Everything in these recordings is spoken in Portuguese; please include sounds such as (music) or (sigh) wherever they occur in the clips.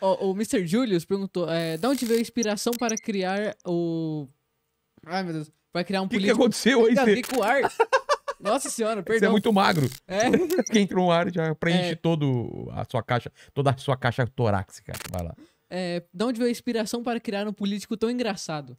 o, o Mr. Julius perguntou: é, da onde veio a inspiração para criar o. Ai, meu Deus. Para criar um que político. O que aconteceu aí, Davi com ar. (laughs) Nossa senhora, é perdão. Você é muito magro. É. (laughs) Quem entrou no ar já preenche é. todo a sua caixa, toda a sua caixa torácica. Vai lá. É, de onde veio a inspiração para criar um político tão engraçado?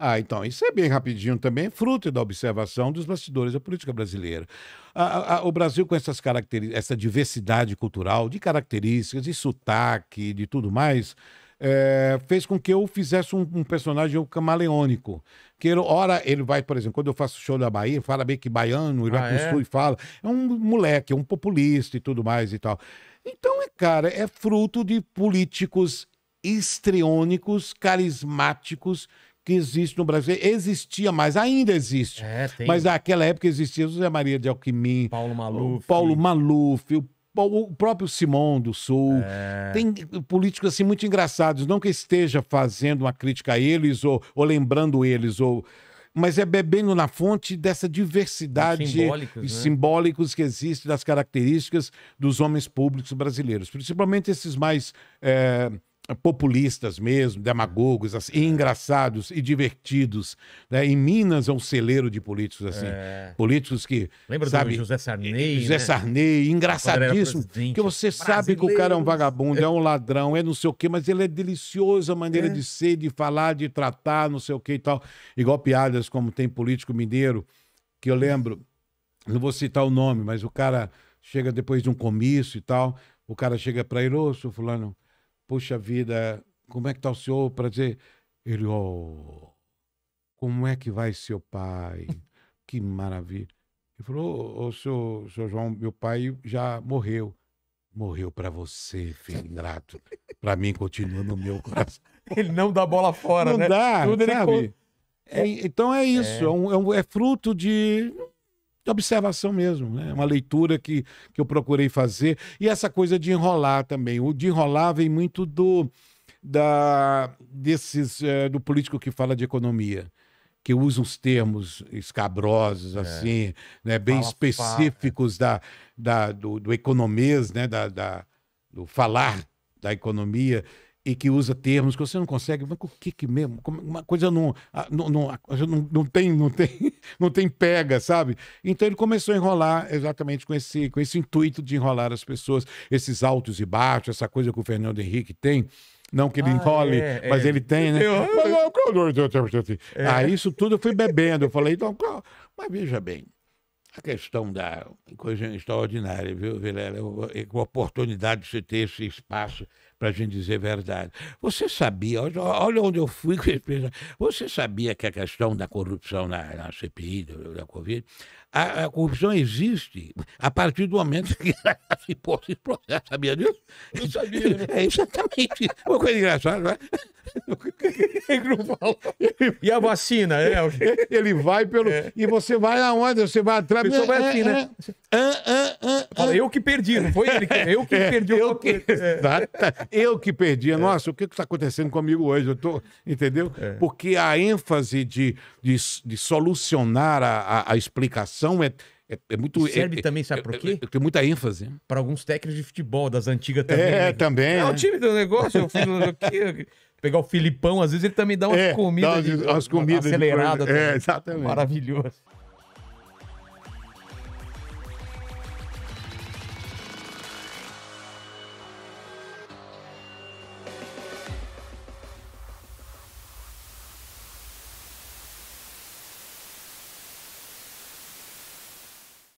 Ah, então, isso é bem rapidinho também, é fruto da observação dos bastidores da política brasileira. A, a, o Brasil, com essas características, essa diversidade cultural, de características, de sotaque, de tudo mais, é, fez com que eu fizesse um, um personagem camaleônico. Que ele, ora, ele vai, por exemplo, quando eu faço show da Bahia, fala bem que baiano, ele ah, vai pro é? sul e fala. É um moleque, é um populista e tudo mais e tal. Então, é, cara, é fruto de políticos histriônicos, carismáticos que existe no Brasil. Existia mais, ainda existe. É, mas naquela época existia José Maria de Alquimim, Paulo Maluf, o Paulo Maluf, o o próprio Simão do Sul. É... Tem políticos assim muito engraçados. Não que esteja fazendo uma crítica a eles ou, ou lembrando eles, ou... mas é bebendo na fonte dessa diversidade simbólicos, né? simbólicos que existe das características dos homens públicos brasileiros, principalmente esses mais. É populistas mesmo, demagogos, assim, engraçados e divertidos. Né? Em Minas é um celeiro de políticos assim, é. políticos que lembra sabe, do José Sarney, eh, José né? Sarney, engraçadíssimo, que você sabe que o cara é um vagabundo, é um ladrão, é não sei o quê, mas ele é delicioso a maneira é. de ser, de falar, de tratar, não sei o quê e tal. Igual piadas como tem político mineiro que eu lembro, não vou citar o nome, mas o cara chega depois de um comício e tal, o cara chega para ele, ô, seu fulano, Puxa vida, como é que tá o senhor? Para dizer, ele, oh, como é que vai seu pai? Que maravilha. Ele falou, ô oh, senhor, senhor João, meu pai já morreu. Morreu para você, filho ingrato. Para mim, continua no meu coração. (laughs) ele não dá bola fora, não né? Não dá, Tudo sabe? Ele... É, então é isso, é, é, um, é um, é fruto de de observação mesmo, né? É uma leitura que, que eu procurei fazer. E essa coisa de enrolar também. O de enrolar vem muito do, da, desses, é, do político que fala de economia que usa uns termos escabrosos, é. assim, né, bem fala, específicos fala. É. da, da, do, do economês, né, da, da, do falar da economia e que usa termos que você não consegue, mas o que que mesmo? Uma coisa não, não, não, não, tem, não tem, não tem pega, sabe? Então ele começou a enrolar exatamente com esse, com esse intuito de enrolar as pessoas, esses altos e baixos, essa coisa que o Fernando Henrique tem. Não que ele ah, enrole, é, mas é. ele tem, né? Eu... Ah, isso tudo eu fui bebendo. Eu falei, então, mas veja bem, a questão da coisa extraordinária, viu, Vilela? É uma oportunidade de você ter esse espaço para a gente dizer a verdade. Você sabia, olha onde eu fui com esse você sabia que a questão da corrupção na, na CPI, da, Covid, a, a, corrupção existe a partir do momento que se pôs (laughs) esse processo, sabia disso? Não sabia. Né? É exatamente uma coisa engraçada, não é? (laughs) E a vacina, é? Ele vai pelo. É. E você vai aonde? Você vai atrás. A vai é, assim, né? É, é, eu que perdi, não foi ele que. Eu que é, perdi eu o que... eu que perdi. Nossa, o que está acontecendo comigo hoje? Eu tô... Entendeu? Porque a ênfase de, de, de solucionar a, a, a explicação é é, é muito. E é, serve é, também, sabe é, por é, quê? tem muita ênfase. Né? Para alguns técnicos de futebol, das antigas também. É, né? também. É, o time do negócio, aqui. Pegar o Filipão, às vezes ele também dá umas comidas. Dá umas, de, umas comidas. aceleradas, É, exatamente. Maravilhoso.